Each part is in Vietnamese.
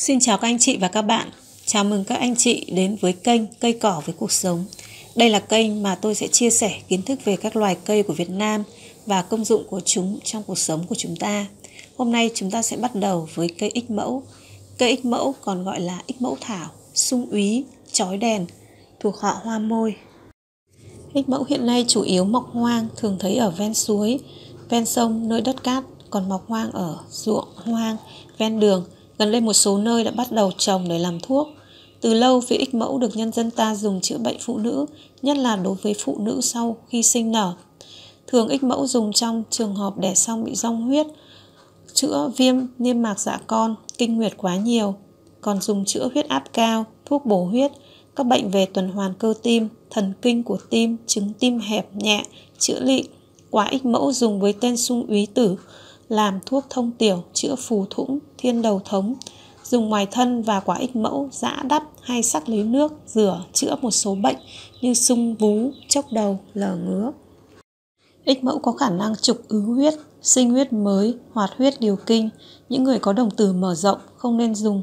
Xin chào các anh chị và các bạn. Chào mừng các anh chị đến với kênh Cây cỏ với cuộc sống. Đây là kênh mà tôi sẽ chia sẻ kiến thức về các loài cây của Việt Nam và công dụng của chúng trong cuộc sống của chúng ta. Hôm nay chúng ta sẽ bắt đầu với cây ích mẫu. Cây ích mẫu còn gọi là ích mẫu thảo, sung úy, chói đèn, thuộc họ hoa môi. Ích mẫu hiện nay chủ yếu mọc hoang, thường thấy ở ven suối, ven sông nơi đất cát, còn mọc hoang ở ruộng hoang, ven đường – Gần đây một số nơi đã bắt đầu trồng để làm thuốc. Từ lâu, việc ích mẫu được nhân dân ta dùng chữa bệnh phụ nữ, nhất là đối với phụ nữ sau khi sinh nở. Thường ích mẫu dùng trong trường hợp đẻ xong bị rong huyết, chữa viêm niêm mạc dạ con, kinh nguyệt quá nhiều. Còn dùng chữa huyết áp cao, thuốc bổ huyết, các bệnh về tuần hoàn cơ tim, thần kinh của tim, chứng tim hẹp nhẹ, chữa lị. Quả ích mẫu dùng với tên sung úy tử, làm thuốc thông tiểu chữa phù thủng thiên đầu thống dùng ngoài thân và quả ích mẫu giã đắp hay sắc lấy nước rửa chữa một số bệnh như sung vú chốc đầu lở ngứa ích mẫu có khả năng trục ứ huyết sinh huyết mới hoạt huyết điều kinh những người có đồng tử mở rộng không nên dùng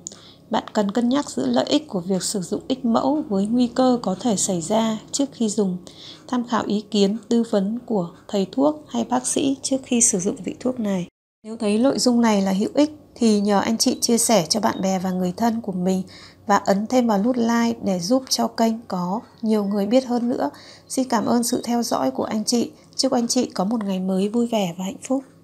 bạn cần cân nhắc giữa lợi ích của việc sử dụng ích mẫu với nguy cơ có thể xảy ra trước khi dùng tham khảo ý kiến tư vấn của thầy thuốc hay bác sĩ trước khi sử dụng vị thuốc này nếu thấy nội dung này là hữu ích thì nhờ anh chị chia sẻ cho bạn bè và người thân của mình và ấn thêm vào nút like để giúp cho kênh có nhiều người biết hơn nữa. Xin cảm ơn sự theo dõi của anh chị. Chúc anh chị có một ngày mới vui vẻ và hạnh phúc.